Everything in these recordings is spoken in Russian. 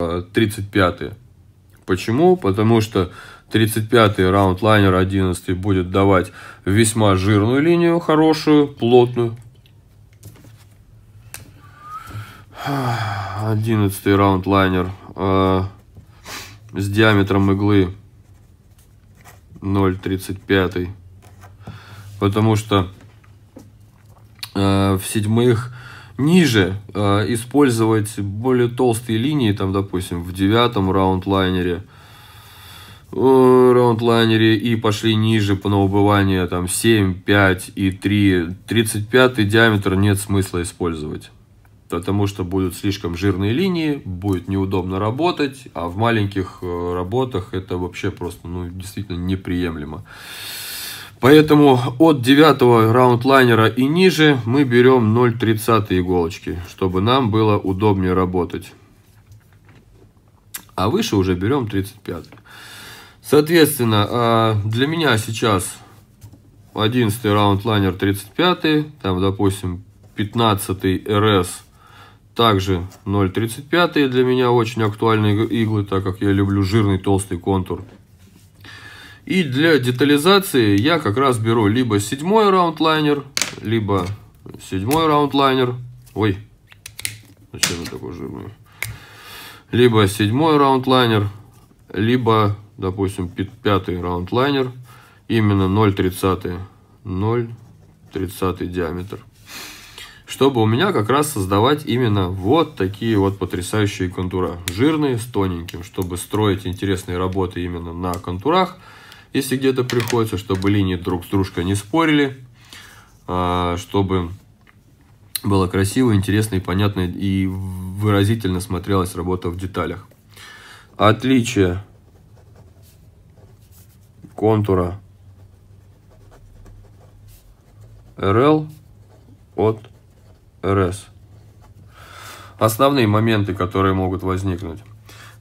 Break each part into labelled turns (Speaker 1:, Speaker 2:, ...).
Speaker 1: 35-й. Э, Почему? Потому что 35-й раунд лайнер 11 будет давать весьма жирную линию, хорошую, плотную. 11 раунд лайнер э, с диаметром иглы 0,35. Потому что э, в седьмых ниже, э, использовать более толстые линии, там, допустим, в девятом раунд-лайнере, э, раунд-лайнере и пошли ниже по наубыванию, там, 7, 5 и 3. 35 диаметр нет смысла использовать, потому что будут слишком жирные линии, будет неудобно работать, а в маленьких э, работах это вообще просто, ну, действительно неприемлемо. Поэтому от 9 раунд-лайнера и ниже мы берем 0,30 иголочки, чтобы нам было удобнее работать. А выше уже берем 35. Соответственно, а, для меня сейчас 11 раунд-лайнер 35, там, допустим, 15 РС также 0,35 для меня очень актуальные иглы, так как я люблю жирный толстый контур. И для детализации я как раз беру либо седьмой раунд-лайнер, либо седьмой раунд-лайнер. Ой, зачем я такой жирный? Либо седьмой раунд-лайнер, либо, допустим, пятый раунд-лайнер. Именно 0,30. 0,30 диаметр. Чтобы у меня как раз создавать именно вот такие вот потрясающие контура. Жирные с тоненьким, чтобы строить интересные работы именно на контурах – если где-то приходится, чтобы линии друг с дружкой не спорили, а, чтобы было красиво, интересно и понятно, и выразительно смотрелась работа в деталях. Отличие контура RL от RS. Основные моменты, которые могут возникнуть.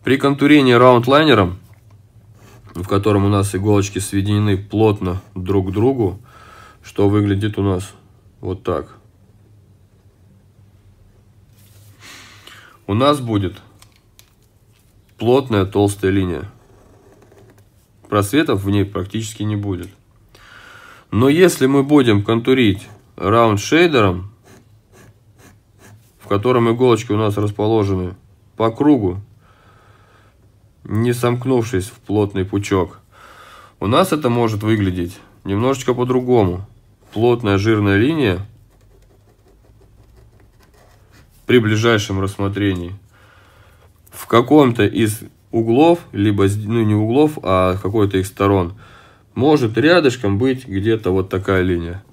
Speaker 1: При контурении раундлайнером в котором у нас иголочки сведены плотно друг к другу, что выглядит у нас вот так. У нас будет плотная толстая линия. Просветов в ней практически не будет. Но если мы будем контурить раунд шейдером, в котором иголочки у нас расположены по кругу, не сомкнувшись в плотный пучок. У нас это может выглядеть немножечко по-другому. Плотная жирная линия при ближайшем рассмотрении в каком-то из углов, либо, ну не углов, а какой-то из сторон, может рядышком быть где-то вот такая линия.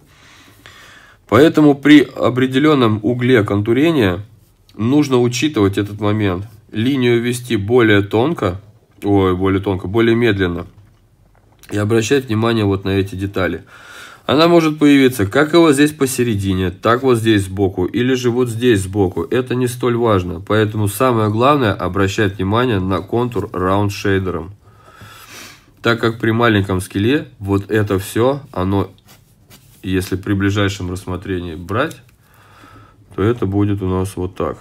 Speaker 1: Поэтому при определенном угле контурения нужно учитывать этот момент – линию вести более тонко, ой, более тонко, более медленно, и обращать внимание вот на эти детали. Она может появиться как и вот здесь посередине, так вот здесь сбоку, или же вот здесь сбоку. Это не столь важно, поэтому самое главное обращать внимание на контур раунд-шейдером. Так как при маленьком скеле вот это все, оно, если при ближайшем рассмотрении брать, то это будет у нас вот так.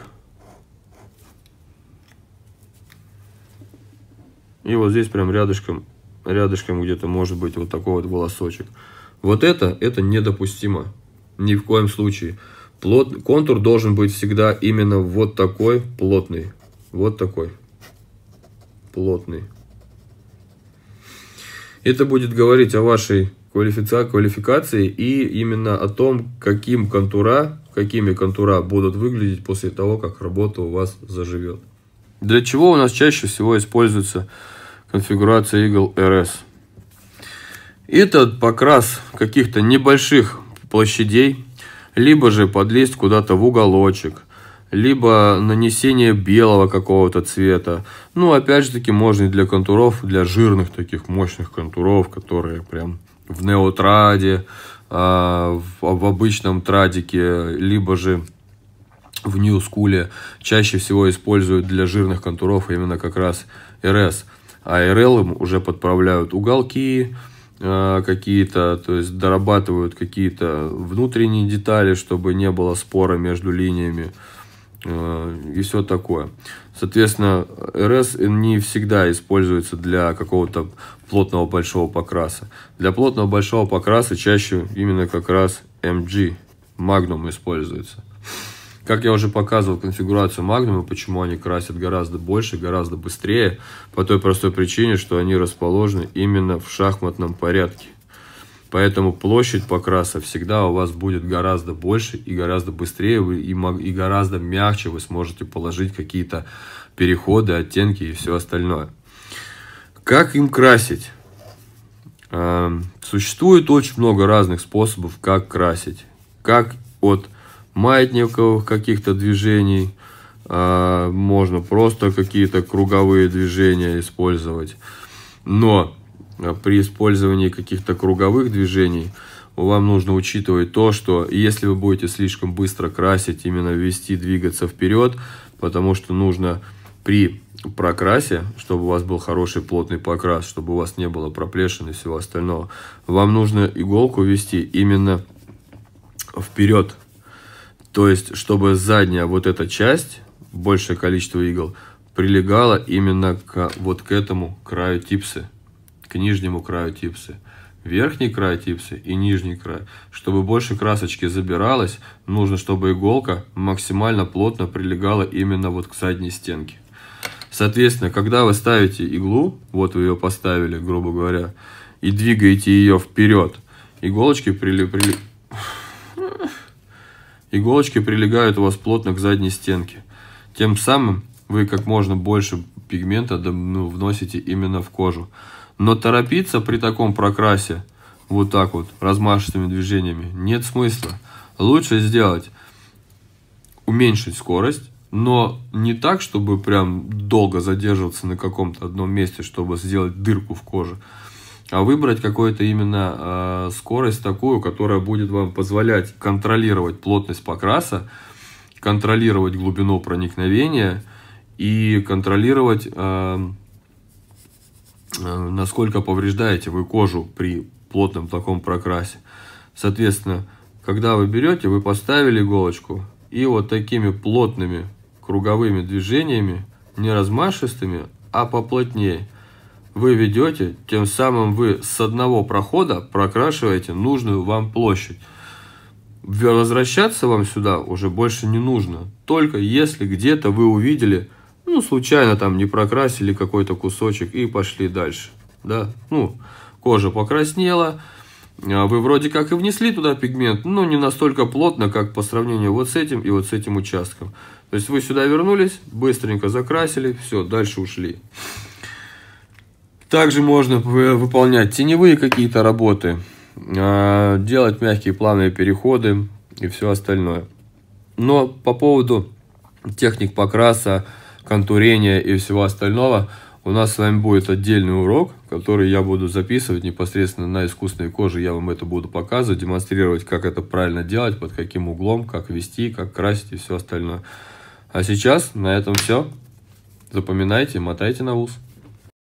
Speaker 1: И вот здесь прям рядышком, рядышком где-то может быть вот такой вот волосочек. Вот это, это недопустимо. Ни в коем случае. Плот, контур должен быть всегда именно вот такой плотный. Вот такой. Плотный. Это будет говорить о вашей квалификации и именно о том, каким контура, какими контура будут выглядеть после того, как работа у вас заживет. Для чего у нас чаще всего используется конфигурация игл RS? Это покрас каких-то небольших площадей, либо же подлезть куда-то в уголочек, либо нанесение белого какого-то цвета. Ну, опять же таки, можно и для контуров, для жирных таких мощных контуров, которые прям в неотраде, а, в обычном традике, либо же в Ньюскуле чаще всего используют для жирных контуров именно как раз РС. А РЛ им уже подправляют уголки э, какие-то, то есть дорабатывают какие-то внутренние детали, чтобы не было спора между линиями э, и все такое. Соответственно, РС не всегда используется для какого-то плотного большого покраса. Для плотного большого покраса чаще именно как раз MG, эм Magnum используется. Как я уже показывал конфигурацию Magnum, почему они красят гораздо больше, гораздо быстрее, по той простой причине, что они расположены именно в шахматном порядке. Поэтому площадь покраса всегда у вас будет гораздо больше и гораздо быстрее, вы, и, и гораздо мягче вы сможете положить какие-то переходы, оттенки и все остальное. Как им красить? Эм, существует очень много разных способов, как красить. Как от маятниковых каких-то движений, а, можно просто какие-то круговые движения использовать. Но а, при использовании каких-то круговых движений вам нужно учитывать то, что если вы будете слишком быстро красить, именно вести, двигаться вперед, потому что нужно при прокрасе, чтобы у вас был хороший плотный покрас, чтобы у вас не было проплешин и всего остального, вам нужно иголку вести именно вперед, то есть, чтобы задняя вот эта часть, большее количество игл, прилегала именно к вот к этому краю типсы, к нижнему краю типсы. Верхний край типсы и нижний край. Чтобы больше красочки забиралось, нужно, чтобы иголка максимально плотно прилегала именно вот к задней стенке. Соответственно, когда вы ставите иглу, вот вы ее поставили, грубо говоря, и двигаете ее вперед, иголочки прилипли. Иголочки прилегают у вас плотно к задней стенке. Тем самым вы как можно больше пигмента ну, вносите именно в кожу. Но торопиться при таком прокрасе, вот так вот, размашистыми движениями, нет смысла. Лучше сделать, уменьшить скорость, но не так, чтобы прям долго задерживаться на каком-то одном месте, чтобы сделать дырку в коже а выбрать какую-то именно э, скорость такую, которая будет вам позволять контролировать плотность покраса, контролировать глубину проникновения и контролировать, э, насколько повреждаете вы кожу при плотном таком прокрасе. Соответственно, когда вы берете, вы поставили иголочку и вот такими плотными круговыми движениями, не размашистыми, а поплотнее – вы ведете, тем самым вы с одного прохода прокрашиваете нужную вам площадь. Возвращаться вам сюда уже больше не нужно, только если где-то вы увидели, ну, случайно там не прокрасили какой-то кусочек и пошли дальше, да, ну, кожа покраснела, а вы вроде как и внесли туда пигмент, но не настолько плотно, как по сравнению вот с этим и вот с этим участком. То есть вы сюда вернулись, быстренько закрасили, все, дальше ушли. Также можно выполнять теневые какие-то работы, а, делать мягкие плавные переходы и все остальное. Но по поводу техник покраса, контурения и всего остального, у нас с вами будет отдельный урок, который я буду записывать непосредственно на искусственной коже. Я вам это буду показывать, демонстрировать, как это правильно делать, под каким углом, как вести, как красить и все остальное. А сейчас на этом все. Запоминайте, мотайте на ус.